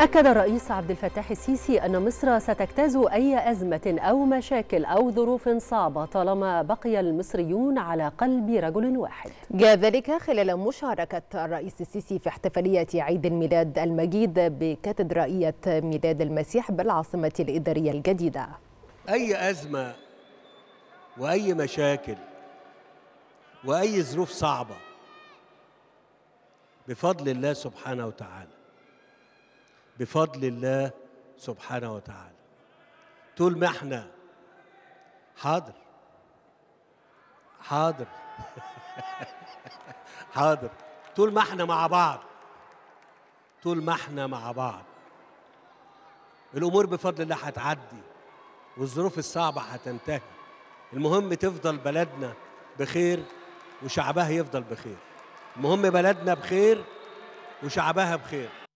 أكد الرئيس عبد الفتاح السيسي أن مصر ستجتاز أي أزمة أو مشاكل أو ظروف صعبة طالما بقي المصريون على قلب رجل واحد جاء ذلك خلال مشاركة الرئيس السيسي في احتفالية عيد الميلاد المجيد بكاتدرائية ميلاد المسيح بالعاصمة الإدارية الجديدة أي أزمة وأي مشاكل وأي ظروف صعبة بفضل الله سبحانه وتعالى بفضل الله سبحانه وتعالى طول ما احنا حاضر حاضر حاضر طول ما احنا مع بعض طول ما احنا مع بعض الامور بفضل الله هتعدي والظروف الصعبه هتنتهي المهم تفضل بلدنا بخير وشعبها يفضل بخير المهم بلدنا بخير وشعبها بخير